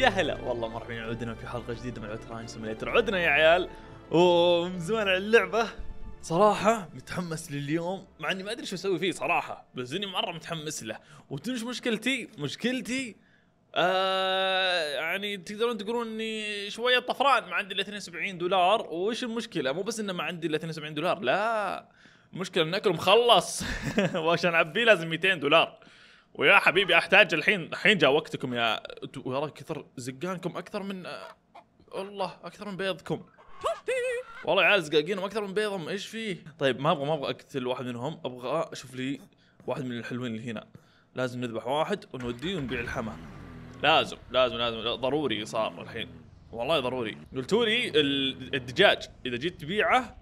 يا هلا والله مرحبا عدنا في حلقه جديده من عتران سيميليتر عدنا يا عيال ومن زمان على اللعبه صراحة متحمس لليوم مع اني ما ادري شو اسوي فيه صراحة بس اني مرة متحمس له وتنش مشكلتي مشكلتي آه يعني تقدرون تقولون اني شوية طفران ما عندي الا 72 دولار وش المشكلة؟ مو بس انه ما عندي الا 72 دولار لا المشكلة ان اكل مخلص وعشان اعبيه لازم 200 دولار ويا حبيبي احتاج الحين الحين جاء وقتكم يا ويرى كثر زقانكم اكثر من والله اكثر من بيضكم والله عيال زقاقينهم اكثر من بيضهم ايش فيه؟ طيب ما ابغى ما ابغى اقتل واحد منهم ابغى اشوف لي واحد من الحلوين اللي هنا لازم نذبح واحد ونوديه ونبيع الحمى لازم لازم لازم ضروري صار الحين والله ضروري قلتوا لي الدجاج اذا جيت تبيعه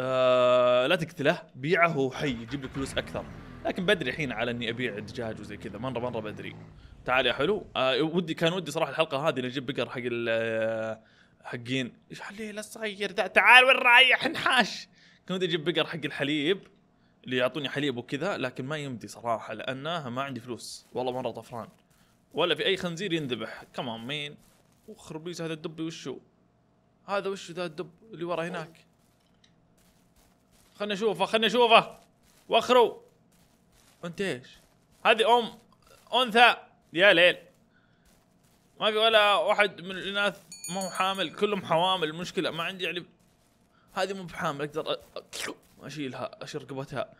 آه لا تقتله بيعه وهو حي يجيب لك فلوس اكثر لكن بدري الحين على اني ابيع الدجاج وزي كذا مره مره بدري تعال يا حلو آه ودي كان ودي صراحه الحلقه هذه نجيب بقر حق آه، حقين ايش حليل الصغير ذا تعال وين رايح نحاش كان ودي اجيب بقر حق الحليب اللي يعطوني حليب وكذا لكن ما يمدي صراحه لانه ما عندي فلوس والله مره طفران ولا في اي خنزير ينذبح كمان مين وخربيز هذا الدب وشو هذا وشو ذا الدب اللي ورا هناك خلنا نشوفه خلنا نشوفه وخروا انت ايش؟ هذه ام انثى يا ليل ما في ولا واحد من الاناث ما هو حامل كلهم حوامل المشكله ما عندي يعني هذه مو بحامل اقدر اشيلها اشيل رقبتها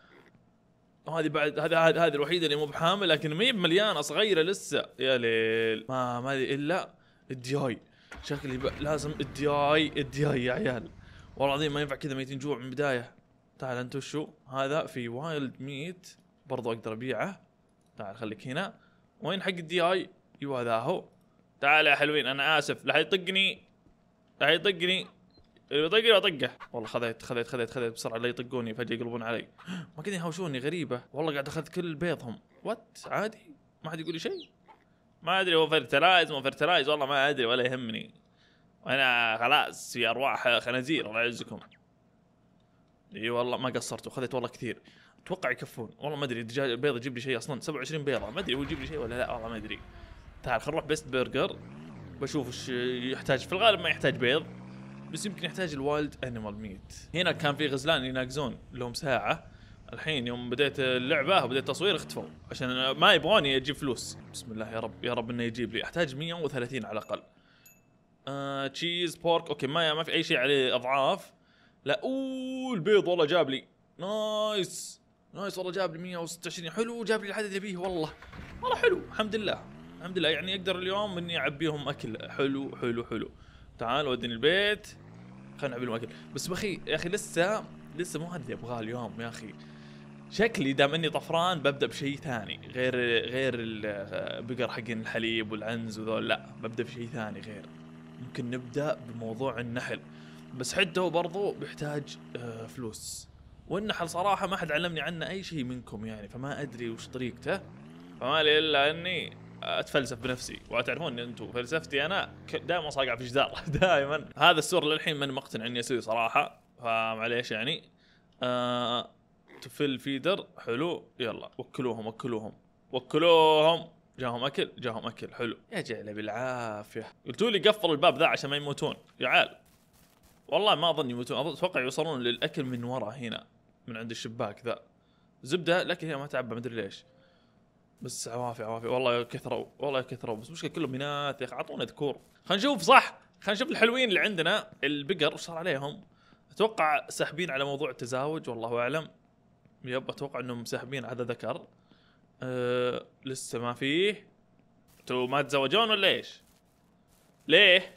وهذه بعد هذه هذه الوحيده اللي مو بحامل لكن ما هي مليانه صغيره لسه يا ليل ما ما لي الا الدياي شكلي لازم الدياي الدياي يا عيال والله العظيم ما ينفع كذا ميتين جوع من البدايه تعال انت وشو هذا في وايلد ميت برضو اقدر ابيعه تعال خليك هنا وين حق الدي اي ايوه ذا هو تعال يا حلوين انا اسف لا يطقني لا يطقني اللي بيطقني بطقه والله خذيت خذيت خذيت خذيت بسرعه لا يطقوني فجاه يقلبون علي ما قاعدين يهاوشوني غريبه والله قاعد اخذ كل بيضهم وات عادي ما حد يقول لي شيء ما ادري هو فرتلايز مو فرتلايز والله ما ادري ولا يهمني انا خلاص في ارواح خنازير الله يعزكم اي والله ما قصرتوا خذيت والله كثير اتوقع يكفون والله ما ادري الدجاج البيضه يجيب لي شيء اصلا 27 بيضه ما ادري هو يجيب لي شيء ولا لا والله ما ادري تعال خلينا نروح بيست برجر بشوف ايش يحتاج في الغالب ما يحتاج بيض بس يمكن يحتاج الوايلد انيمال ميت هنا كان في غزلان يناقزون لهم ساعه الحين يوم بديت اللعبه وبديت التصوير اختفوا عشان ما يبغوني اجيب فلوس بسم الله يا رب يا رب انه يجيب لي احتاج 130 على الاقل آه، تشيز بورك اوكي ما ما في اي شيء عليه اضعاف لا اوه البيض والله جاب لي نايس نايس والله جاب لي 126 حلو جاب لي العدد اللي بيه والله والله حلو الحمد لله الحمد لله يعني اقدر اليوم اني اعبيهم اكل حلو حلو حلو تعال ودني البيت خلينا نعبي لهم اكل بس بخي يا اخي لسه لسه مو هذا اللي ابغاه اليوم يا اخي شكلي دام اني طفران ببدا بشيء ثاني غير غير البقر حقين الحليب والعنز وذول لا ببدا بشيء ثاني غير ممكن نبدا بموضوع النحل بس حده برضو بيحتاج آه، فلوس والنحل صراحة ما حد علمني عنه أي شيء منكم يعني فما أدري وش طريقته فما لي إلا أني اتفلسف بنفسي وتعرفون ان انتم فلسفتي انا دائما صاقع في جدار دائما هذا السور للحين ماني مقتنع اني اسويه صراحه فمعليش يعني آه تفل فيدر حلو يلا وكلوهم وكلوهم وكلوهم جاهم اكل جاهم اكل حلو يا جعله بالعافيه قلتوا لي قفل الباب ذا عشان ما يموتون يا عال والله ما اظن يموتون اتوقع يوصلون للاكل من ورا هنا من عند الشباك ذا زبده لكن هي ما تعبى ما ادري ليش بس عوافي عوافي والله كثروا والله كثروا بس مشكله كلهم هناك يا اخي اعطونا ذكور خلينا نشوف صح خلينا نشوف الحلوين اللي عندنا البقر وش صار عليهم اتوقع ساحبين على موضوع التزاوج والله اعلم يب اتوقع انهم ساحبين هذا ذكر أه لسه ما فيه انتوا ما تزوجون ولا ايش؟ ليه؟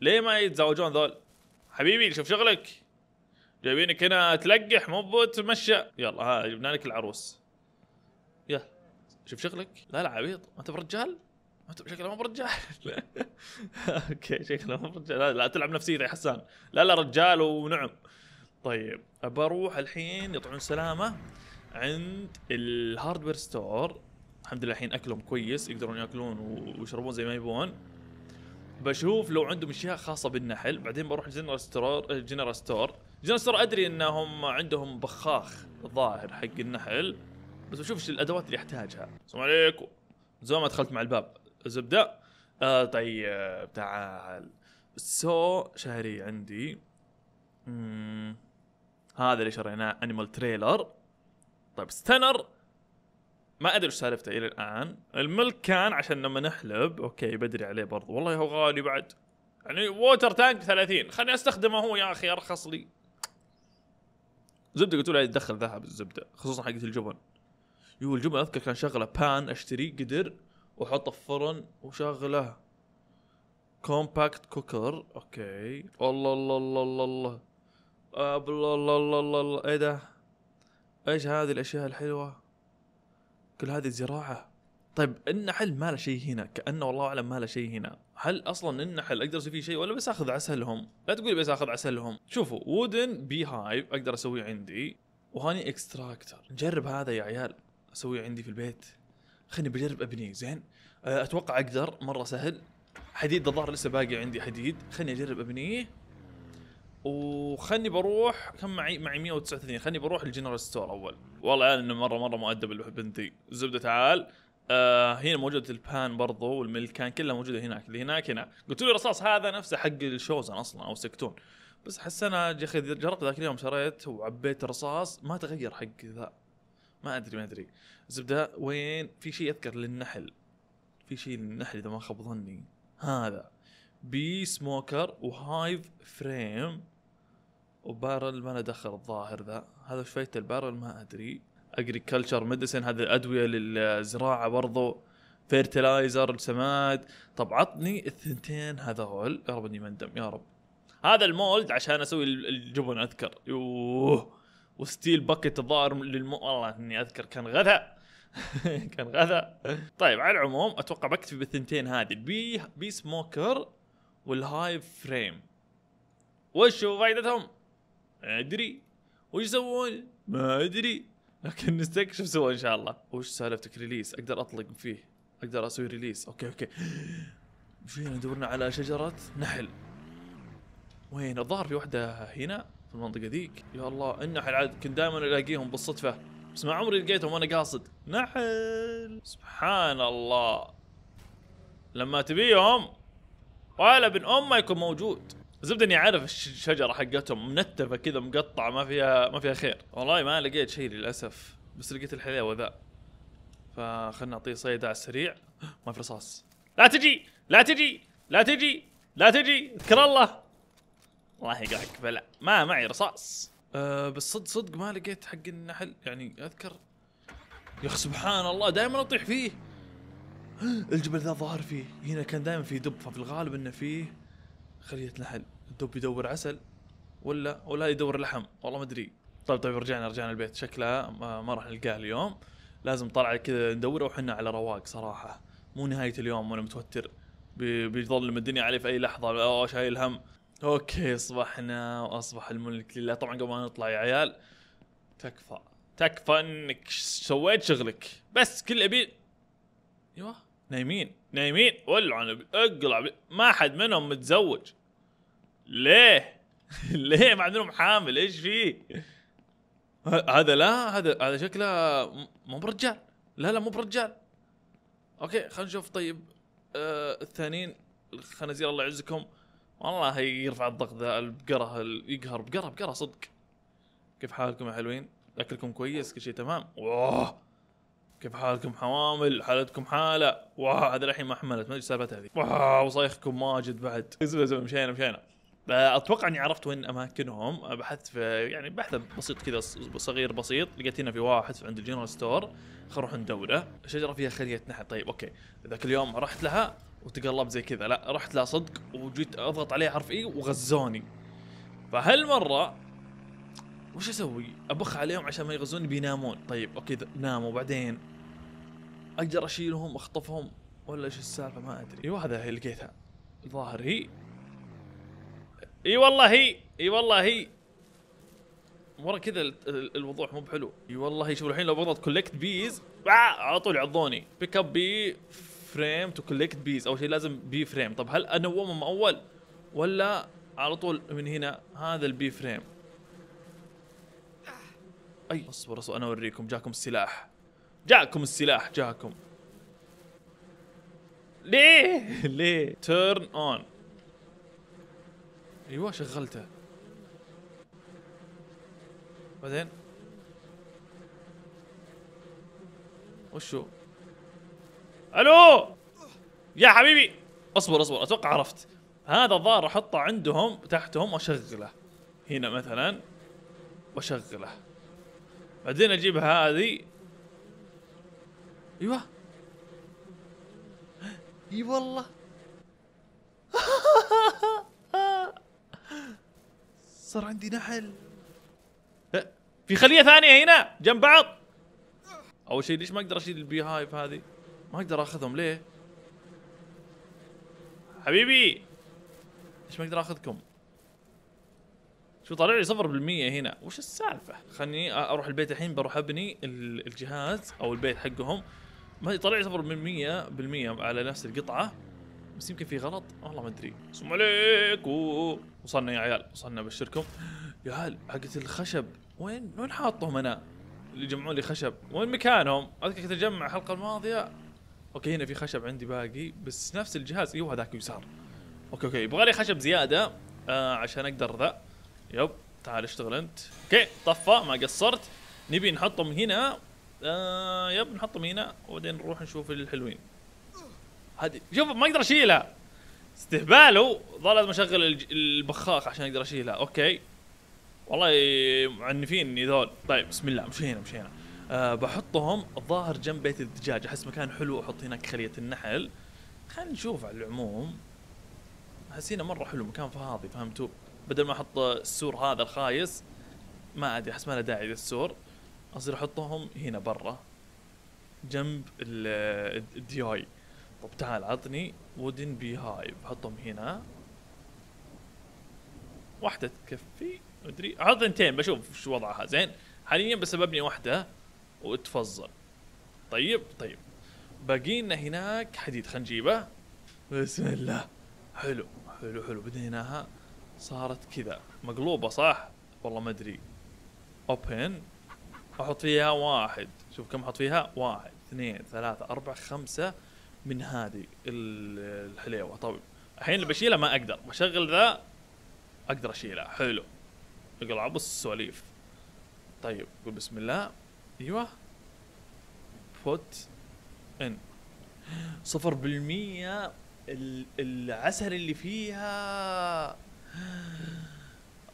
ليه ما يتزوجون ذول؟ حبيبي شوف شغلك جايبينك هنا تلقح مو بتمشى يلا ها جبنا لك العروس يلا شوف شغلك لا لا عبيط انت برجال انت شكله مو برجال اوكي شكله مو برجال لا, لا تلعب نفسيتي يا حسان لا لا رجال ونعم طيب ابى اروح الحين يطعون سلامه عند الهاردوير ستور الحمد لله الحين اكلهم كويس يقدرون ياكلون ويشربون زي ما يبون بشوف لو عندهم اشياء خاصه بالنحل بعدين بروح جنرال ستور جنرال ستور جنسر ادري انهم عندهم بخاخ ظاهر حق النحل بس بشوف ايش الادوات اللي يحتاجها السلام عليكم زمان ما دخلت مع الباب زبده آه طيب تعال سو شهري عندي مم. هذا اللي شريناه انيمال تريلر طيب ستنر ما ادري ايش سالفته الى الان الملك كان عشان لما نحلب اوكي بدري عليه برضو والله هو غالي بعد يعني ووتر تانك 30 خليني استخدمه هو يا اخي ارخص لي زبده قلت له تدخل ذهب الزبده خصوصا حقه الجبن يو الجبن اذكر كان شغله بان اشتريه قدر واحطه في فرن وشغله كومباكت كوكر اوكي الله الله الله الله الله الله الله الله الله الله ايه ده ايش هذه الاشياء الحلوه كل هذه زراعه طيب النحل ما له شيء هنا كانه والله اعلم ما له شيء هنا هل اصلا النحل اقدر اسوي فيه شيء ولا بس اخذ عسلهم لا تقولي بس اخذ عسلهم شوفوا وودن بي هايف اقدر اسويه عندي وهاني اكستراكتر نجرب هذا يا عيال اسويه عندي في البيت خليني بجرب ابني زين أه، اتوقع اقدر مره سهل حديد الظاهر لسه باقي عندي حديد خليني اجرب ابنيه وخلني بروح كم معي معي 139 خلني بروح الجنرال ستور اول والله يعني انه مره مره مؤدب بنتي الزبده تعال آه هنا موجود البان برضو والملك كان كلها موجودة هناك اللي هناك هنا قلت له الرصاص هذا نفسه حق الشوزن اصلا او سكتون بس حس انا جربت ذاك اليوم شريت وعبيت الرصاص ما تغير حق ذا ما ادري ما ادري الزبده وين في شيء اذكر للنحل في شيء للنحل اذا ما خاب ظني هذا بي سموكر وهايف فريم وبارل ما له دخل الظاهر ذا هذا شوية البارل ما ادري اجريكلتشر ميديسن هذه الادويه للزراعه برضو فيرتلايزر السماد طب عطني الثنتين هذول يا رب اني ما اندم يا رب هذا المولد عشان اسوي الجبن اذكر يوه وستيل باكيت الظاهر للم والله اني اذكر كان غذاء كان غذاء طيب على العموم اتوقع بكتفي بالثنتين هذه البي بي سموكر والهاي فريم وشو فائدتهم؟ ادري وش يسوون؟ ما ادري لكن نستكشف سوا ان شاء الله وش سالفتك ريليس اقدر اطلق فيه اقدر اسوي ريليس اوكي اوكي مشينا دورنا على شجره نحل وين الظاهر في واحده هنا في المنطقه ذيك يا الله النحل عاد كنت دائما الاقيهم بالصدفه بس ما عمري لقيتهم وانا قاصد نحل سبحان الله لما تبيهم ولا ابن امه يكون موجود زبد اني عارف الشجره حقتهم منتفه كذا مقطعه ما فيها ما فيها خير والله ما لقيت شيء للاسف بس لقيت الحلاوه ذا فخلنا نعطيه صيده على السريع ما في رصاص لا تجي لا تجي لا تجي لا تجي اذكر الله الله يقعك بلا ما معي رصاص أه بس صدق صدق ما لقيت حق النحل يعني اذكر يا اخي سبحان الله دائما اطيح فيه الجبل ذا ظاهر فيه هنا كان دائما في دب ففي الغالب انه فيه خلية لحل الدب يدور عسل ولا ولا يدور لحم والله ما ادري طيب طيب رجعنا رجعنا البيت شكلها ما راح نلقاه اليوم لازم طلعه كذا ندور وحنا على رواق صراحه مو نهايه اليوم وانا متوتر بيظلم الدنيا علي في اي لحظه اوه شايل هم اوكي اصبحنا واصبح الملك لله طبعا قبل ما نطلع يا عيال تكفى تكفى انك سويت شغلك بس كل ابي ايوه نايمين نايمين ولعوا اقلع ما حد منهم متزوج ليه؟ ليه ما عندهم حامل ايش فيه؟ هذا لا هذا هذا شكله مو برجال لا لا مو برجال اوكي خلينا نشوف طيب آه الثانيين الخنازير الله يعزكم والله يرفع الضغط ذا البقره يقهر بقره بقره صدق كيف حالكم يا حلوين؟ اكلكم كويس كل شيء تمام؟ واه كيف حالكم حوامل حالتكم حاله واه هذا الحين ما حملت ما ادري سالفتها هذه واه وصايخكم ماجد بعد اسمع اسمع مشينا مشينا اتوقع اني عرفت وين اماكنهم بحثت في يعني بحث بسيط كذا صغير بسيط لقيت هنا في واحد عند الجنرال ستور خلينا نروح ندوره شجره فيها خليه نحل طيب اوكي ذاك اليوم رحت لها وتقلبت زي كذا لا رحت لها صدق وجيت اضغط عليها حرف اي وغزوني فهالمره وش اسوي؟ ابخ عليهم عشان ما يغزوني بينامون طيب اوكي ناموا وبعدين اقدر اشيلهم اخطفهم ولا ايش السالفه ما ادري ايوه هذا لقيتها الظاهر هي اي والله اي والله ورا كذا الوضوح مو بحلو اي والله شوف الحين لو بضغط كولكت بيز على طول عضوني بيك اب بي فريم تو كولكت بيز اول شيء لازم بي فريم طب هل انومهم اول ولا على طول من هنا هذا البي فريم اي اصبر اصبر انا اوريكم جاكم السلاح جاكم السلاح جاكم ليه ليه تيرن اون ايوه شغلته بعدين وشو الو يا حبيبي اصبر اصبر اتوقع عرفت هذا الظاهر احطه عندهم تحتهم واشغله هنا مثلا واشغله بعدين اجيب هذه ايوه اي والله صار عندي نحل أه، في خليه ثانيه هنا جنب بعض اول شيء ليش ما اقدر اشيل البي هايف هذه ما اقدر اخذهم ليه حبيبي ليش ما اقدر اخذكم شو طالع لي صفر بالمية هنا وش السالفة خلني اروح البيت الحين بروح ابني الجهاز او البيت حقهم ما يطلع لي صفر بالمية بالمية على نفس القطعة بس يمكن في غلط والله ما ادري السلام عليكم وصلنا يا عيال وصلنا ابشركم يا عيال حقت الخشب وين وين حاطهم انا اللي يجمعون لي خشب وين مكانهم اذكر كنت اجمع الحلقه الماضيه اوكي هنا في خشب عندي باقي بس نفس الجهاز ايوه هذاك يسار اوكي اوكي يبغى لي خشب زياده آه عشان اقدر ذا يب تعال اشتغل انت اوكي طفى ما قصرت نبي نحطهم هنا آه يب نحطهم هنا وبعدين نروح نشوف الحلوين هذه شوف ما اقدر اشيلها استهباله ظل لازم اشغل البخاخ عشان اقدر اشيلها اوكي والله معنفين ذول طيب بسم الله مشينا مشينا أه بحطهم الظاهر جنب بيت الدجاج احس مكان حلو احط هناك خليه النحل خلينا نشوف على العموم احس هنا مره حلو مكان فاضي فهمتوا بدل ما احط السور هذا الخايس ما ادري احس ما له داعي للسور اصير احطهم هنا برا جنب الدياي طب تعال عطني وودن بي هايف حطهم هنا واحدة تكفي مدري عط اثنتين بشوف شو وضعها زين حاليا بس ببني واحدة وتفضل طيب طيب باقي لنا هناك حديد خلينا نجيبه بسم الله حلو حلو حلو بديناها صارت كذا مقلوبة صح؟ والله ما ادري اوبن احط فيها واحد شوف كم احط فيها واحد اثنين ثلاثة أربعة خمسة من هذه الحليوه طيب الحين اللي بشيلها ما اقدر بشغل ذا اقدر اشيلها حلو اقلع بص السواليف طيب قول بسم الله ايوه فوت ان صفر بالمية العسل اللي فيها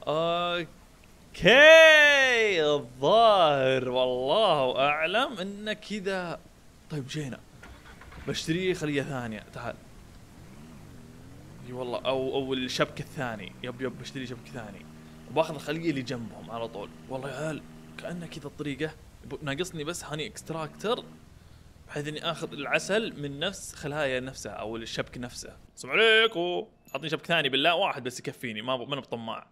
اوكي الظاهر والله اعلم انه كذا طيب مشينا بشتريه خليه ثانيه تعال اي والله او او الشبك الثاني يب يب بشتري شبك ثاني وباخذ الخليه اللي جنبهم على طول والله يا عيال كانه كذا الطريقه ناقصني بس هاني اكستراكتر بحيث اني اخذ العسل من نفس خلايا نفسها او الشبك نفسه السلام عليكم اعطيني شبك ثاني بالله واحد بس يكفيني ما من انا بطماع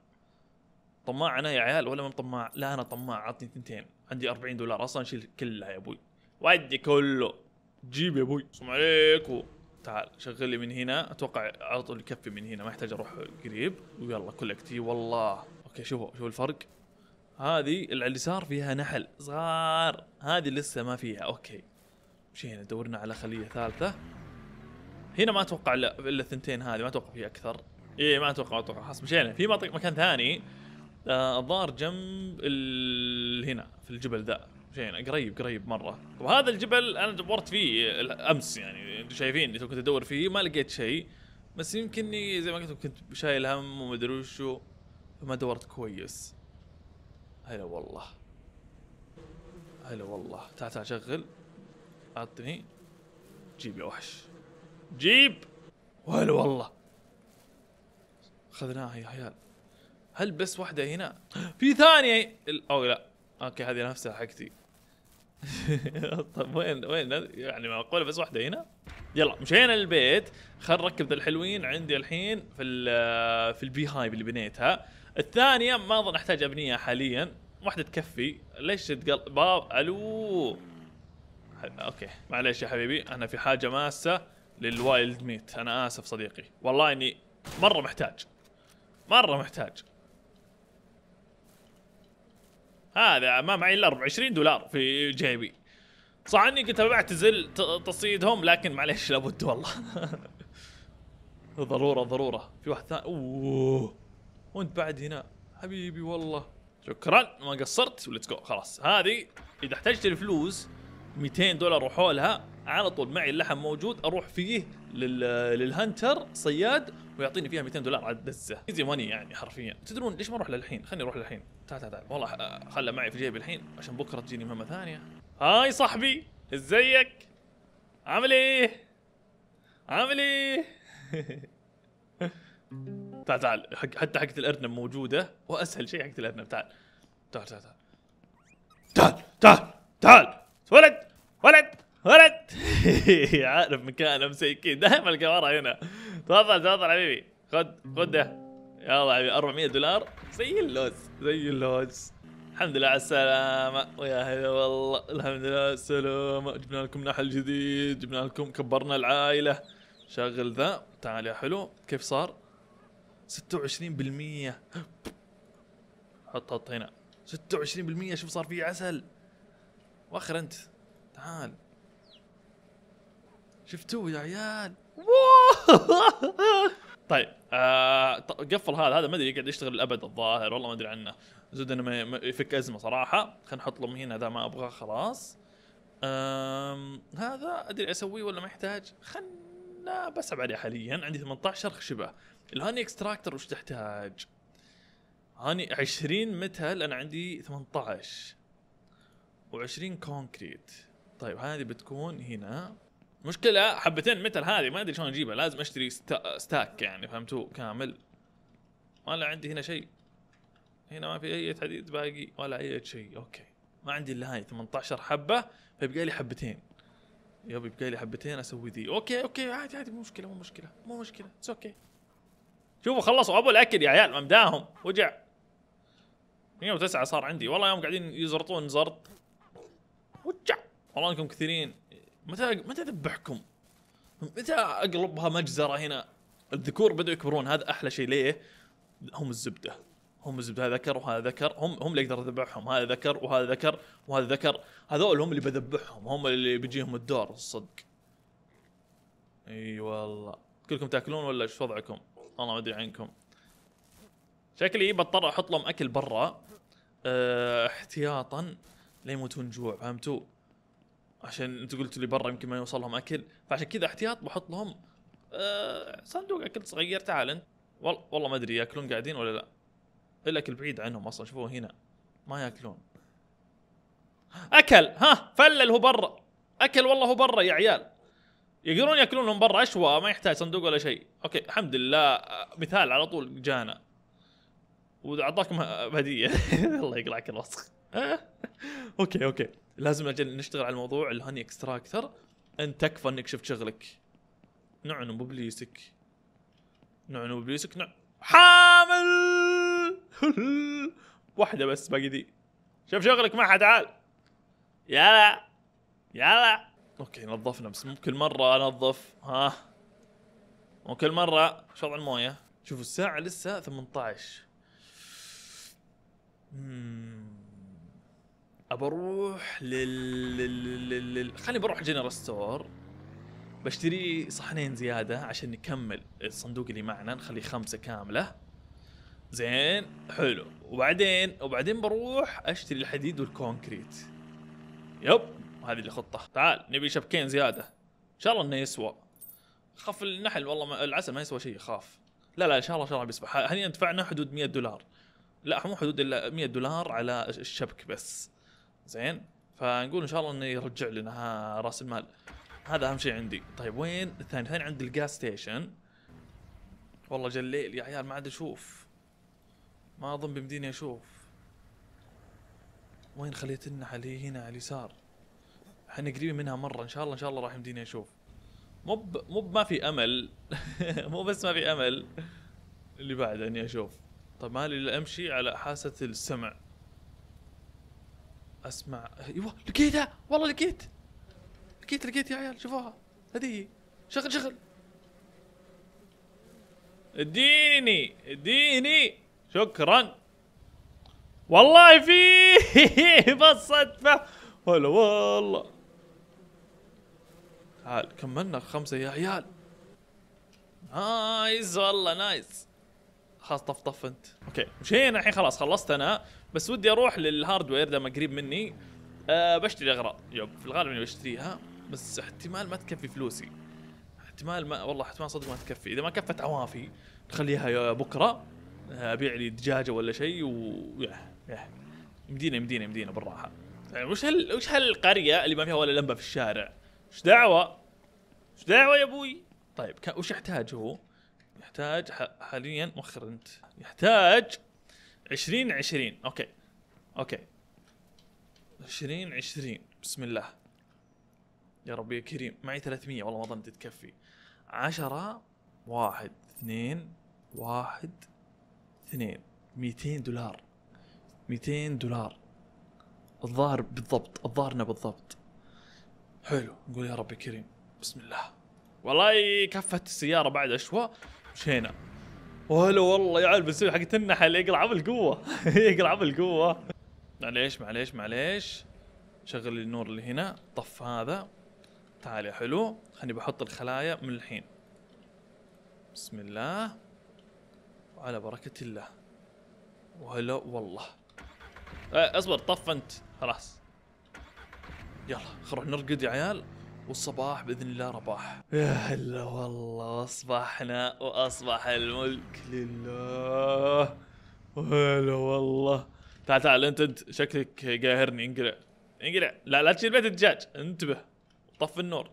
طماع انا يا عيال ولا من طماع لا انا طماع اعطني ثنتين عندي 40 دولار اصلا شيل كلها يا ابوي ودي كله جيب يا ابوي سلام و... تعال شغل لي من هنا اتوقع على طول يكفي من هنا ما يحتاج اروح قريب ويلا كولكتي والله اوكي شوفوا شوفوا الفرق هذه اللي على اليسار فيها نحل صغار هذه لسه ما فيها اوكي مشينا دورنا على خليه ثالثه هنا ما اتوقع الا الثنتين هذه ما اتوقع في اكثر ايه ما اتوقع ما اتوقع خلاص مشينا في مكان ثاني آه، الظاهر آه جنب ال... هنا في الجبل ذا شيء قريب قريب مره وهذا الجبل انا دورت فيه امس يعني انتم شايفين كنت ادور فيه ما لقيت شيء بس يمكنني زي ما قلت كنت شايل هم وما ادري وشو فما دورت كويس هلا والله هلا والله تعال تعال شغل عطني جيب يا وحش جيب وهلا والله خذناها يا عيال هل بس واحدة هنا؟ في ثانية او لا اوكي هذه نفسها حقتي طب وين وين يعني معقوله بس واحده هنا؟ يلا مشينا للبيت خل نركب ذا الحلوين عندي الحين في في البي هايب اللي بنيتها الثانيه ما اظن احتاج ابنيها حاليا واحده تكفي ليش تقل باب الو اوكي معليش يا حبيبي انا في حاجه ماسه للوايلد ميت انا اسف صديقي والله اني مره محتاج مره محتاج هذا ما معي الا 24 دولار في جيبي صح اني كنت بعتزل تصيدهم لكن معليش لابد والله ضروره ضروره في واحد ثاني اوه وانت بعد هنا حبيبي والله شكرا ما قصرت وليتس جو خلاص هذه اذا احتجت الفلوس 200 دولار وحولها على طول معي اللحم موجود اروح فيه للهنتر صياد ويعطيني فيها 200 دولار على الدزه ايزي ماني يعني حرفيا تدرون ليش ما اروح للحين خليني اروح للحين تعال تعال تعال والله آه، خله معي في جيبي الحين عشان بكره تجيني مهمه ثانيه هاي صاحبي ازيك عامل ايه عامل ايه تعال تعال حتى حقة الارنب موجوده واسهل شيء حقة الارنب تعال تعال تعال تعال تعال تعال تعال ولد ولد ولد عارف مكانه مسكين دائما الكاميرا هنا تفضل تفضل حبيبي خد خد ده يلا حبيبي 400 دولار زي اللوز زي اللوز الحمد لله على السلامة ويا هلا والله الحمد لله على السلامة جبنا لكم نحل جديد جبنا لكم كبرنا العائلة شغل ذا تعال يا حلو كيف صار؟ 26% حط حط هنا 26% شوف صار في عسل واخر انت تعال شفتوه يا عيال طيب آه قفل هذا هذا ما ادري يقعد يشتغل الابد الظاهر والله ما ادري عنه زود انه يفك ازمه صراحه خلينا نحط له من هنا ذا ما ابغاه خلاص هذا ادري اسويه ولا ما يحتاج خلنا بسحب عليه حاليا عندي 18 خشبه الهاني اكستراكتر وش تحتاج؟ هاني 20 متل انا عندي 18 و20 كونكريت طيب هذه بتكون هنا مشكلة حبتين متر هذه ما ادري شلون اجيبها لازم اشتري ستا... ستاك يعني فهمتوا كامل ولا عندي هنا شيء هنا ما في اي حديد باقي ولا اي شيء اوكي ما عندي الا هاي 18 حبة فيبقى لي حبتين يبي يبقى لي حبتين اسوي ذي اوكي اوكي عادي عادي مو مشكلة مو مشكلة مو مشكلة اتس اوكي شوفوا خلصوا ابو الاكل يا عيال مداهم وجع 109 صار عندي والله يوم قاعدين يزرطون زرط وجع والله انكم كثيرين متى متى اذبحكم؟ متى اقلبها مجزره هنا؟ الذكور بدأوا يكبرون هذا احلى شيء ليه؟ هم الزبده هم الزبده هذا ذكر وهذا ذكر هم هم اللي اقدر اذبحهم هذا ذكر وهذا ذكر وهذا ذكر هذول هم اللي بذبحهم هم اللي بيجيهم الدور الصدق اي والله كلكم تاكلون ولا ايش وضعكم؟ الله ما ادري عنكم شكلي بضطر احط لهم اكل برا اه احتياطا لا يموتون جوع فهمتوا؟ عشان انت قلت لي برا يمكن ما يوصلهم اكل فعشان كذا احتياط بحط لهم أه صندوق اكل صغير تعال انت والله والله ما ادري ياكلون قاعدين ولا لا الاكل بعيد عنهم اصلا شوفوه هنا ما ياكلون اكل ها فلل هو برا اكل والله هو برا يا عيال يقدرون ياكلون من برا اشوى ما يحتاج صندوق ولا شيء اوكي الحمد لله آه، مثال على طول جانا واعطاك هديه الله يقلعك الوسخ اوكي اوكي لازم اجل نشتغل على الموضوع الهاني اكستراكتر انت تكفى انك شفت شغلك نعنو ببليسك نعنو ببليسك نع حامل واحدة بس باقي دي شوف شغلك معها تعال يلا يلا اوكي نظفنا بس مو كل مرة انظف ها مو كل مرة شطع المويه شوفوا الساعة لسه 18 مم. ابى لل, لل... لل... خليني بروح جنرال ستور بشتري صحنين زياده عشان نكمل الصندوق اللي معنا نخليه خمسه كامله زين حلو وبعدين وبعدين بروح اشتري الحديد والكونكريت يب هذه الخطه تعال نبي شبكين زياده ان شاء الله انه يسوى خاف النحل والله ما العسل ما يسوى شيء خاف لا لا ان شاء الله ان شاء الله بيسوى هني دفعنا حدود 100 دولار لا مو حدود الا 100 دولار على الشبك بس زين فنقول ان شاء الله انه يرجع لنا راس المال هذا اهم شيء عندي طيب وين الثاني الثاني عند الجاس ستيشن والله جا الليل يا عيال ما عاد اشوف ما اظن بيمديني اشوف وين خليت لنا علي هنا على اليسار احنا قريبين منها مره ان شاء الله ان شاء الله راح يمديني اشوف مو مو ما في امل مو بس ما في امل اللي بعد اني اشوف طب مالي الا امشي على حاسه السمع اسمع ايوه لقيتها والله لقيت لقيت لقيت يا عيال شوفوها هذه شغل شغل اديني اديني شكرا والله في بالصدفه هلا والله تعال كملنا خمسه يا عيال نايس والله نايس خلاص طف طف انت اوكي مشينا الحين خلاص خلصت انا بس ودي اروح للهاردوير لما قريب مني أه بشتري اغراض يب في الغالب اني بشتريها بس احتمال ما تكفي فلوسي احتمال ما والله احتمال صدق ما تكفي اذا ما كفت عوافي نخليها بكره آه، ابيع لي دجاجه ولا شيء و مدينه مدينه مدينه بالراحه يعني وش هال وش هالقريه اللي ما فيها ولا لمبه في الشارع ايش دعوه ايش دعوه يا ابوي طيب وش يحتاج هو يحتاج حاليا وخر انت يحتاج عشرين عشرين اوكي اوكي عشرين عشرين بسم الله يا ربي يا كريم معي 300 والله ما ظنت تكفي عشرة واحد اثنين واحد اثنين 200 دولار 200 دولار الظاهر بالضبط الظاهرنا بالضبط حلو نقول يا ربي كريم بسم الله والله كفت السياره بعد اشواء مشينا وهلا والله يا عيال بنسوي حقت النحل اقلع بالقوه اقلع بالقوه معليش معليش معليش شغل النور اللي هنا طف هذا تعال يا حلو خليني بحط الخلايا من الحين بسم الله وعلى بركة الله وهلا والله إيه، اصبر طف انت خلاص يلا خلينا نرقد يا عيال والصباح باذن الله رباح يا هلا والله اصبحنا واصبح الملك لله هلا والله تعال تعال انت انت شكلك قاهرني انقلع انقلع لا لا تشيل بيت الدجاج انتبه طفي النور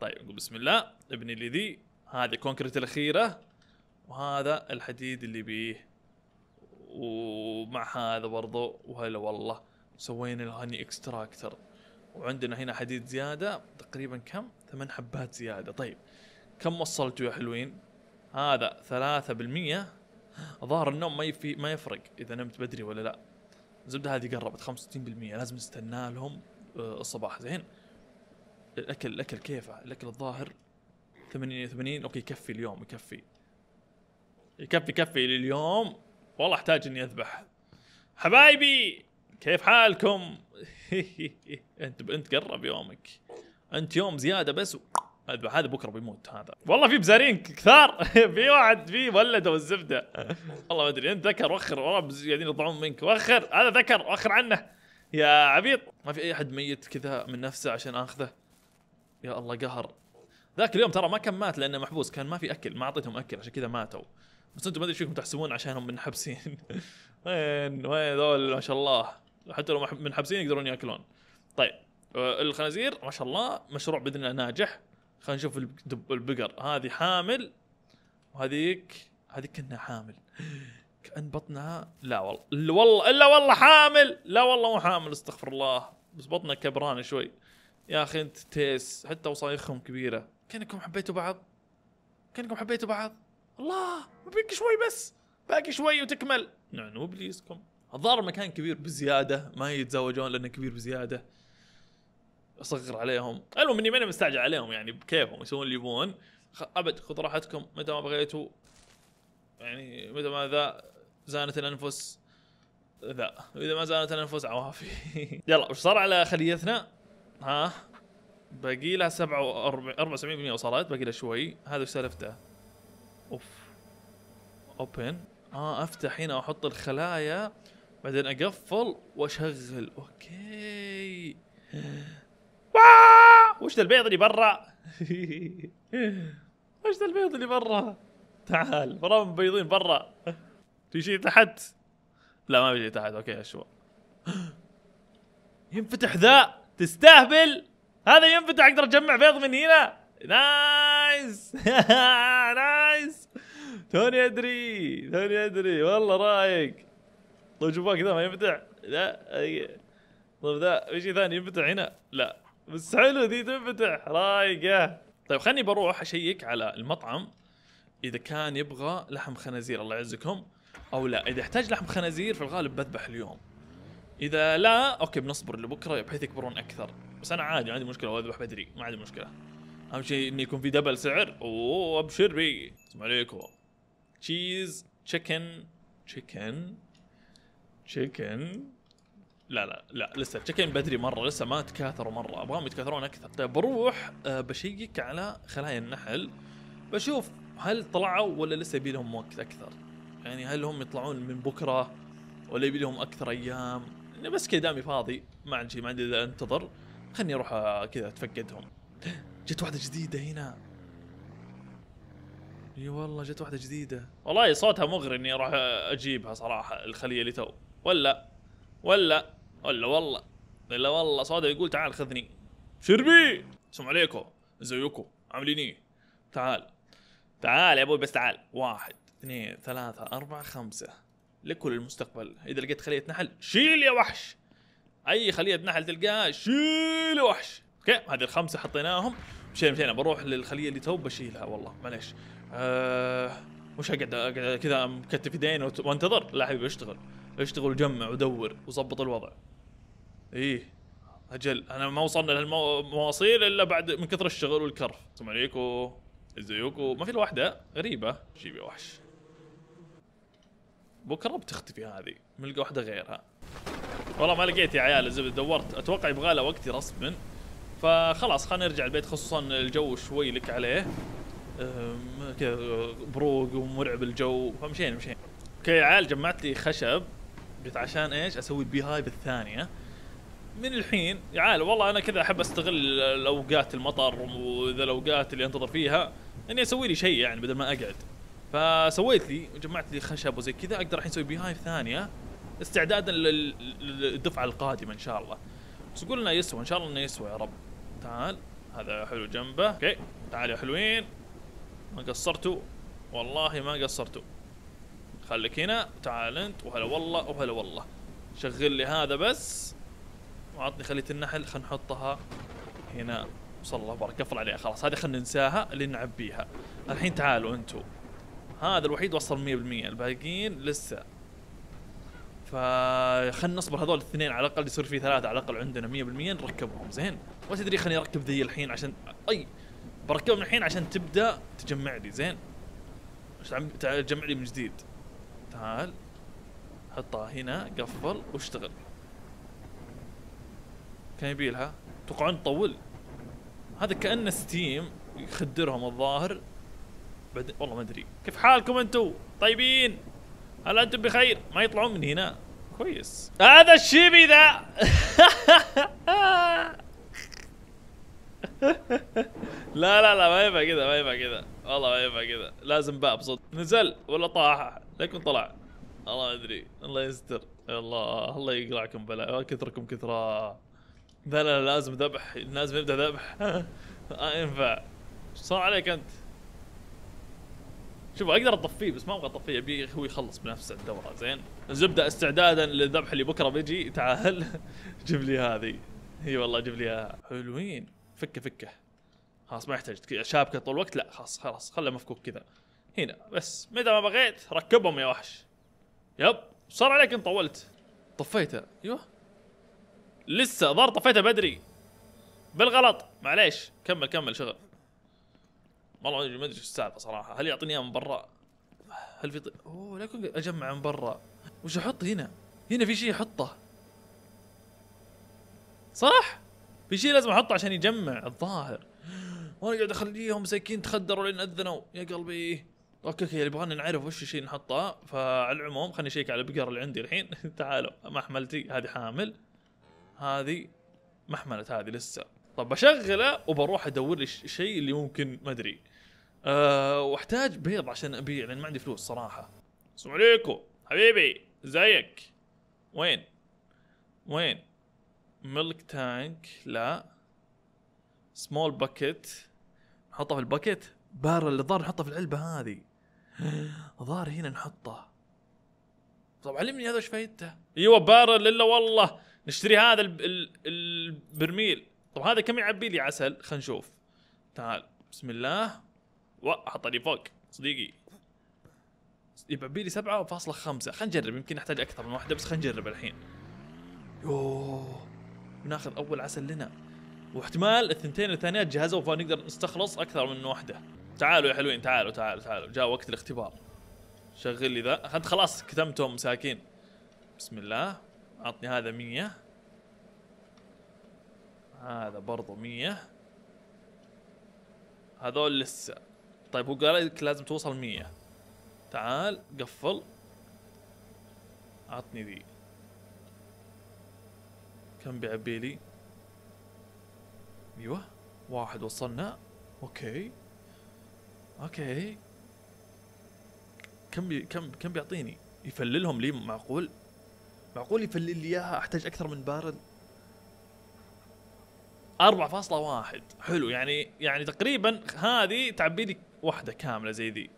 طيب نقول بسم الله ابني اللي ذي هذه كونكريت الاخيره وهذا الحديد اللي بيه ومع هذا برضو وهلا والله سوينا الهاني اكستراكتر وعندنا هنا حديد زياده تقريبا كم؟ ثمان حبات زياده طيب كم وصلتوا يا حلوين؟ هذا ثلاثة بالمية ظهر النوم ما يفي ما يفرق اذا نمت بدري ولا لا الزبده هذه قربت 65% لازم نستنى لهم آه، الصباح زين الاكل الاكل كيفه الاكل الظاهر 80 80 اوكي يكفي اليوم يكفي يكفي يكفي لليوم والله احتاج اني اذبح حبايبي كيف حالكم؟ انت انت قرب يومك انت يوم زياده بس و... هذا بكره بيموت هذا والله في بزارين كثار في واحد في ولده والزبده والله ما ادري انت ذكر وخر والله قاعدين يطلعون منك وخر هذا ذكر وخر عنه يا عبيط ما في اي احد ميت كذا من نفسه عشان اخذه يا الله قهر ذاك اليوم ترى ما كان مات لانه محبوس كان ما في اكل ما اعطيتهم اكل عشان كذا ماتوا بس انتم ما ادري شو تحسبون عشانهم من حبسين وين وين ذول ما شاء الله حتى لو منحبسين يقدرون ياكلون طيب آه، الخنازير ما شاء الله مشروع باذن الله ناجح خلينا نشوف البقر هذه حامل وهذيك هذيك كنا حامل كان بطنها لا والله والله الا والله حامل لا والله مو حامل استغفر الله بس بطنها كبرانه شوي يا اخي انت تيس حتى وصايخهم كبيره كانكم حبيتوا بعض كانكم حبيتوا بعض الله باقي شوي بس باقي شوي وتكمل نعنو ابليسكم الظاهر مكان كبير بزياده ما يتزوجون لانه كبير بزياده اصغر عليهم المهم اني ماني مستعجل عليهم يعني بكيفهم يسوون اللي يبون ابد خذوا راحتكم متى ما بغيتوا يعني متى ما ذا زانت الانفس ذا واذا ما زانت الانفس عوافي يلا وش صار على خليتنا ها باقي لها 47% 74... وصلت باقي لها شوي هذا وش سالفته اوف اوبن اه افتح هنا واحط الخلايا بعدين اقفل واشغل اوكي وش ذا البيض اللي برا؟ وش ذا البيض اللي برا؟ تعال وراهم مبيضين برا في شيء تحت لا ما في شيء تحت اوكي اشوى ينفتح ذا تستهبل هذا ينفتح اقدر اجمع بيض من هنا نايس نايس توني ادري توني ادري والله رايق طيب جوباك ذا ما ينفتح لا طيب ذا في شيء ثاني ينفتح هنا لا بس حلو ذي تنفتح رايقه طيب خلني بروح اشيك على المطعم اذا كان يبغى لحم خنازير الله يعزكم او لا اذا احتاج لحم خنازير في الغالب بذبح اليوم اذا لا اوكي بنصبر لبكره بحيث يكبرون اكثر بس انا عادي ما عندي مشكله واذبح بدري ما عندي مشكله اهم شيء انه يكون في دبل سعر اوه ابشر بي السلام عليكم تشيز تشيكن تشيكن تشيكن لا لا لا لسه تشيكن بدري مره لسه ما تكاثروا مره ابغاهم يتكاثرون اكثر طيب بروح آه، بشيك على خلايا النحل بشوف هل طلعوا ولا لسه يبي لهم وقت اكثر يعني هل هم يطلعون من بكره ولا يبي لهم اكثر ايام بس كذا دامي فاضي ما عندي ما عندي انتظر خلني اروح آه، كذا اتفقدهم جت واحده جديده هنا اي والله جت واحده جديده والله صوتها مغري اني اروح اجيبها صراحه الخليه اللي تو ولا ولا ولا والله ولا والله صادق يقول تعال خذني شربي السلام عليكم ازيكم عاملين ايه تعال تعال يا ابوي بس تعال واحد اثنين ثلاثة أربعة خمسة لكل المستقبل إذا لقيت خلية نحل شيل يا وحش أي خلية نحل تلقاها شيل يا وحش اوكي هذه الخمسة حطيناهم مشينا مشينا بروح للخلية اللي تو بشيلها والله معليش أه... مش اقعد اقعد كذا مكتف يدين وانتظر لا حبيبي اشتغل اشتغل وجمع ودور وظبط الوضع ايه اجل انا ما وصلنا لهالمواصيل الا بعد من كثر الشغل والكرف السلام عليكم ازيكم ما في الا واحده غريبه جيبي وحش بكره بتختفي هذه بنلقى واحده غيرها والله ما لقيت يا عيال الزبد دورت اتوقع يبغى له وقت يرصد من فخلاص خلينا نرجع البيت خصوصا الجو شوي لك عليه كذا بروق ومرعب الجو فمشينا مشينا اوكي عيال جمعت لي خشب قلت عشان ايش؟ اسوي بي هايف الثانيه من الحين تعال والله انا كذا احب استغل الاوقات المطر وذا الاوقات اللي انتظر فيها اني اسوي لي شيء يعني بدل ما اقعد فسويت لي وجمعت لي خشب وزي كذا اقدر الحين اسوي بي هايف ثانيه استعدادا للدفعه القادمه ان شاء الله بس قلنا يسوى ان شاء الله انه يسوى يا رب تعال هذا حلو جنبه اوكي تعال يا حلوين ما قصرتوا والله ما قصرتوا خليك هنا تعال انت وهلا والله وهلا والله شغل لي هذا بس وعطني خليه النحل خلينا نحطها هنا وصلى الله بارك قفل عليها خلاص هذه خلينا ننساها اللي نعبيها الحين تعالوا انتوا هذا الوحيد وصل 100% الباقيين لسه خلينا نصبر هذول الاثنين على الاقل يصير في ثلاثه على الاقل عندنا 100% نركبهم زين ما تدري خليني اركب ذي الحين عشان اي بركبهم الحين عشان تبدا تجمع لي زين عشان تجمع لي من جديد تعال حطها هنا قفل واشتغل كان يبيلها توقعون طول هذا كانه ستيم يخدرهم الظاهر بعد والله ما ادري كيف حالكم انتم طيبين هل انتم بخير ما يطلعون من هنا كويس هذا الشيبي ذا لا لا لا ما ينفع كذا ما ينفع كذا والله ما ينفع كذا لازم باب صدق نزل ولا طاح لكن طلع الله ادري الله يستر الله الله يقلعكم بلا كثركم كثره لا لا لازم ذبح لازم يبدا ذبح آه ينفع صار عليك انت شوف اقدر اطفيه بس ما ابغى اطفيه ابي هو يخلص بنفس الدوره زين زبده استعدادا للذبح اللي بكره بيجي تعال جيب لي هذه اي والله جيب لي اياها حلوين فكه فكه خلاص ما يحتاج شابكه طول الوقت لا خلاص خلاص خله مفكوك كذا هنا بس متى ما بغيت ركبهم يا وحش يب صار عليك ان طولت طفيته ايوه لسه ضار طفيته بدري بالغلط معليش كمل كمل شغل والله ما ادري شو السالفه صراحه هل يعطيني اياها من برا هل في طي... اوه لا يكون اجمع من برا وش احط هنا هنا في شيء احطه صح في شيء لازم احطه عشان يجمع الظاهر وانا قاعد اخليهم مساكين تخدروا لين اذنوا يا قلبي اوكي اوكي يبغانا نعرف وش الشيء نحطه فعلى العموم خليني اشيك على البقر اللي عندي الحين تعالوا محملتي هذه حامل هذه محملة هذه لسه طب بشغله وبروح ادور لي الشيء اللي ممكن ما ادري أه واحتاج بيض عشان ابيع لان ما عندي فلوس صراحه السلام عليكم حبيبي ازيك وين وين ميلك تانك لا سمول باكيت نحطه في الباكيت بارل اللي ظهر نحطه في العلبه هذه ظهر هنا نحطه طب علمني هذا ايش فايدته ايوه بارل الا والله نشتري هذا الب... البرميل طب هذا كم يعبي لي عسل خلينا نشوف تعال بسم الله وحط لي فوق صديقي يعبي لي 7.5 خلينا نجرب يمكن نحتاج اكثر من واحده بس خلينا نجرب الحين يوه بناخذ اول عسل لنا واحتمال الثنتين الثانيات جهزوا فنقدر نستخلص اكثر من واحده تعالوا يا حلوين تعالوا تعالوا تعالوا جاء وقت الاختبار شغل لي ذا انت خلاص كتمتهم مساكين بسم الله اعطني هذا مية هذا برضو مية هذول لسه طيب هو قال لك لازم توصل مية تعال قفل اعطني ذي كم بيعبي لي ايوه واحد وصلنا اوكي اوكي كم بي كم كم بيعطيني؟ يفللهم لي معقول؟ معقول يفلل لي اياها احتاج اكثر من بارل؟ 4.1 حلو يعني يعني تقريبا هذه تعبي لي واحده كامله زي ذي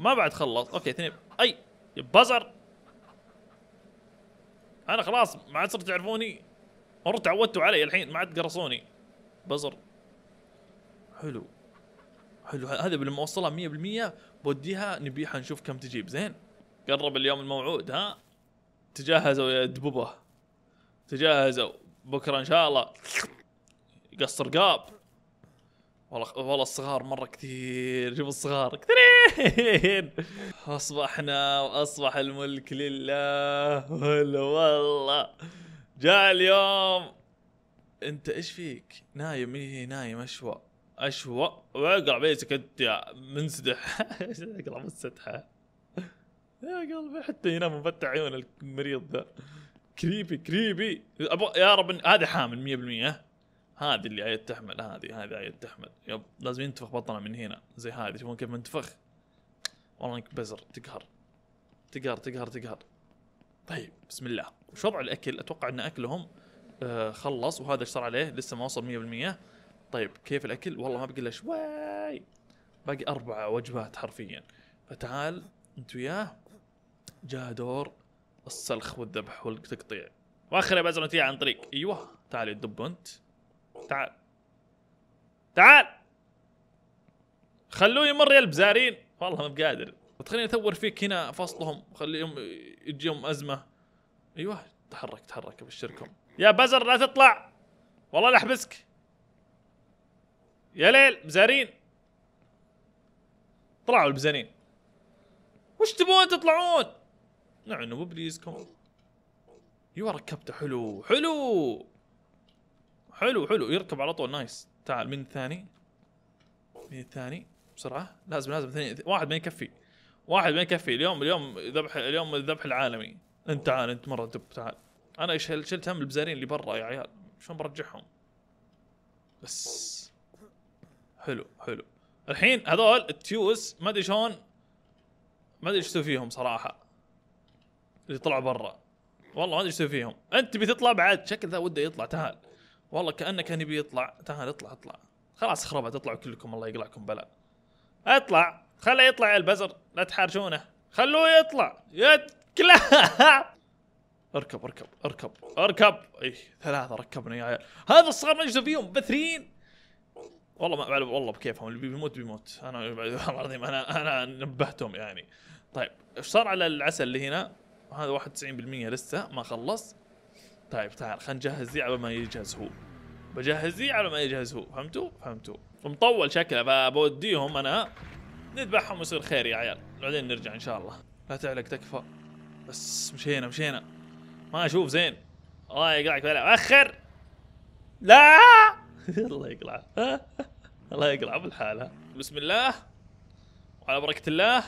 ما بعد خلص اوكي اثنين اي بزر انا خلاص ما عاد صرت تعرفوني مرة تعودتوا علي الحين ما عاد تقرصوني بزر حلو حلو هذا لما اوصلها 100% بوديها نبيعها نشوف كم تجيب زين قرب اليوم الموعود ها تجهزوا يا دبوبه تجهزوا بكره ان شاء الله قصر قاب والله والله الصغار مره كثير شوف الصغار كثيرين اصبحنا واصبح الملك لله هلا والله جاء اليوم انت ايش فيك نايم ايه نايم اشوى اشوى واقرا بيتك انت يا منسدح اقرا مستحى يا قلبي حتى ينام مفتح عيون المريض ذا كريبي كريبي يا رب هذه هذا حامل 100% هذه اللي عيد تحمل هذه هذه عيد تحمل يب لازم ينتفخ بطنه من هنا زي هذه شوفون كيف منتفخ والله انك بزر تقهر تقهر تقهر تقهر طيب بسم الله وش وضع الاكل اتوقع ان اكلهم آه خلص وهذا ايش صار عليه لسه ما وصل 100% طيب كيف الاكل؟ والله ما بقي الا شوي باقي اربع وجبات حرفيا فتعال انت وياه جاء دور السلخ والذبح والتقطيع واخر يا بزر انت عن طريق ايوه تعال الدب انت تعال تعال خلوه يمر يا البزارين والله ما بقادر تخليني اثور فيك هنا فصلهم خليهم يجيهم ازمه ايوه تحرك تحرك ابشركم يا بزر لا تطلع والله لا احبسك يا ليل بزارين طلعوا البزارين وش تبون تطلعون؟ نعنوا وبليزكم يو ركبته حلو حلو حلو حلو يركب على طول نايس تعال من الثاني من الثاني بسرعه لازم لازم ثاني واحد ما يكفي واحد ما يكفي اليوم اليوم ذبح اليوم الذبح العالمي انت تعال انت مره دب تعال انا شلت هم البزارين اللي برا يا عيال شلون برجعهم بس حلو حلو الحين هذول التيوس ما ادري شلون ما ادري ايش تسوي فيهم صراحه اللي طلعوا برا والله ما ادري ايش تسوي فيهم انت تبي تطلع بعد شكل ذا وده يطلع تعال والله كانه كان يبي يطلع تعال اطلع اطلع خلاص خربت اطلعوا كلكم الله يقلعكم بلا اطلع خله يطلع يا البزر لا تحارشونه خلوه يطلع يا كلا اركب اركب اركب اركب اي ثلاثه ركبنا يا عيال هذا الصغار ما فيهم بثرين والله ما بعرف والله بكيفهم اللي بيموت بيموت انا والله العظيم انا انا نبهتهم يعني طيب ايش صار على العسل اللي هنا هذا 91% لسه ما خلص طيب تعال خلينا نجهز ذي على ما يجهز هو بجهز ذي على ما يجهز هو فهمتوا فهمتوا مطول شكله فبوديهم انا نذبحهم ويصير خير يا عيال بعدين نرجع ان شاء الله لا تعلق تكفى بس مشينا مشينا ما اشوف زين الله يقلعك اخر لا الله يقلع الله يقلع بالحالة بسم الله وعلى بركة الله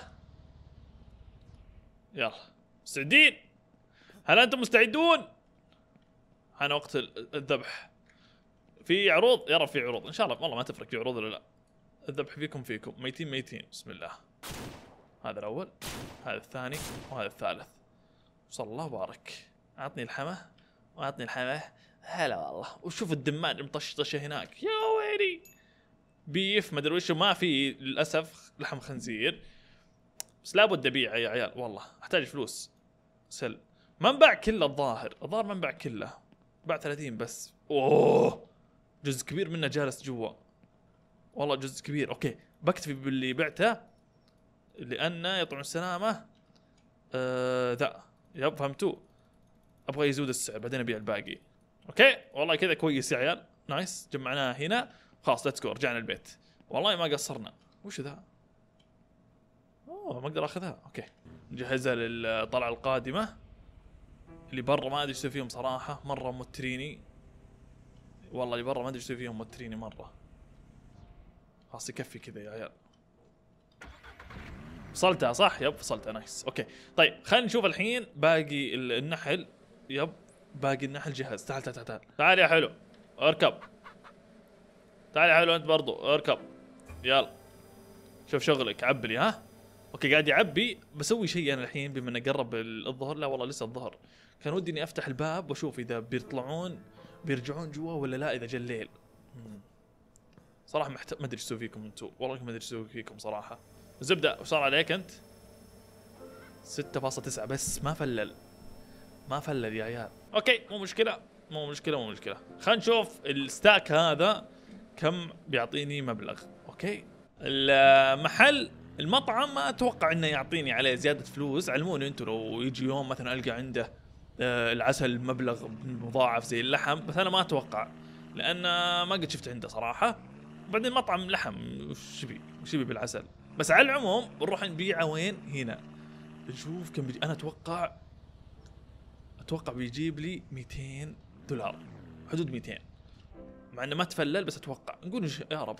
يلا مستعدين هل أنتم مستعدون؟ أنا وقت الذبح في عروض يا رب في عروض إن شاء الله والله ما تفرق في عروض ولا لا الذبح فيكم فيكم ميتين ميتين بسم الله هذا الأول هذا الثاني وهذا الثالث صلى الله وبارك أعطني الحمى وأعطني الحمى هلا والله وشوف الدماج مطشطشه هناك يا ويلي بيف ما ادري وش ما في للاسف لحم خنزير بس لابد ابيعه يا عيال والله احتاج فلوس سل ما انباع كله الظاهر الظاهر ما انباع كله باع 30 بس اوه جزء كبير منه جالس جوا والله جزء كبير اوكي بكتفي باللي بعته لانه يطعم السلامه ذا آه ذا يب فهمتوا ابغى يزود السعر بعدين ابيع الباقي اوكي والله كذا كويس يا عيال نايس جمعناها هنا خلاص ليتس جو رجعنا البيت والله ما قصرنا وش ذا؟ اوه ما اقدر اخذها اوكي نجهزها للطلعه القادمه اللي برا ما ادري ايش فيهم صراحه مره متريني والله اللي برا ما ادري ايش فيهم متريني مره خلاص يكفي كذا يا عيال فصلتها صح يب فصلتها نايس اوكي طيب خلينا نشوف الحين باقي النحل يب باقي النحل جهز الجهاز تعال تعال تعال تعال يا حلو اركب تعال يا حلو انت برضو اركب يلا شوف شغلك عبلي ها اوكي قاعد يعبي بسوي شيء انا الحين بما انه قرب الظهر لا والله لسه الظهر كان ودي اني افتح الباب واشوف اذا بيطلعون بيرجعون جوا ولا لا اذا جا الليل صراحه محت... ما ادري ايش اسوي فيكم انتم والله ما ادري ايش اسوي فيكم صراحه زبده وش صار عليك انت 6.9 بس ما فلل ما فلل يا عيال اوكي مو مشكله مو مشكله مو مشكله خلينا نشوف الستاك هذا كم بيعطيني مبلغ اوكي المحل المطعم ما اتوقع انه يعطيني عليه زياده فلوس علموني انتم لو يجي يوم مثلا القى عنده آه، العسل مبلغ مضاعف زي اللحم بس انا ما اتوقع لان ما قد شفت عنده صراحه بعدين مطعم لحم وش بي وش بي بالعسل بس على العموم بنروح نبيعه وين هنا نشوف كم بيجي انا اتوقع اتوقع بيجيب لي 200 دولار حدود 200 مع انه ما تفلل بس اتوقع نقول يا رب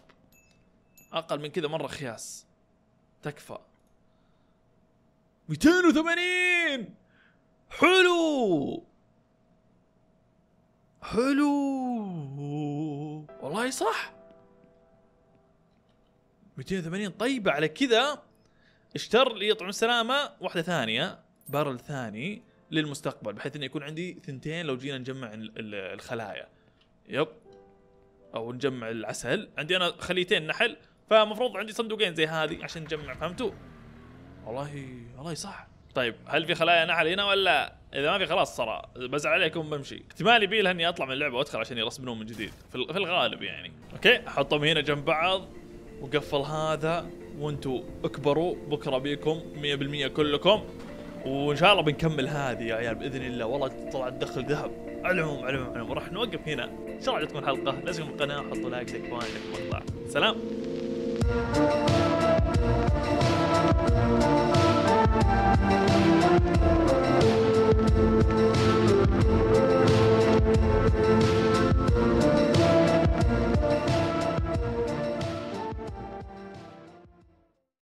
اقل من كذا مره خياس تكفى 280 حلو حلو والله صح 280 طيبه على كذا اشتر لي يطعم السلامه واحده ثانيه بارل ثاني للمستقبل بحيث انه يكون عندي ثنتين لو جينا نجمع الخلايا يب او نجمع العسل عندي انا خليتين نحل فمفروض عندي صندوقين زي هذه عشان نجمع فهمتوا والله والله صح طيب هل في خلايا نحل هنا ولا اذا ما في خلاص صرا بزعل عليكم بمشي احتمال يبي اني اطلع من اللعبه وادخل عشان يرسمنون من جديد في الغالب يعني اوكي احطهم هنا جنب بعض وقفل هذا وانتوا اكبروا بكره بيكم 100% كلكم وان شاء الله بنكمل هذه يا عيال باذن الله والله طلع الدخل ذهب على العموم على العموم راح نوقف هنا ان شاء الله عجبتكم الحلقه لا تنسوا القناه وحطوا لايك زي كمان المقطع سلام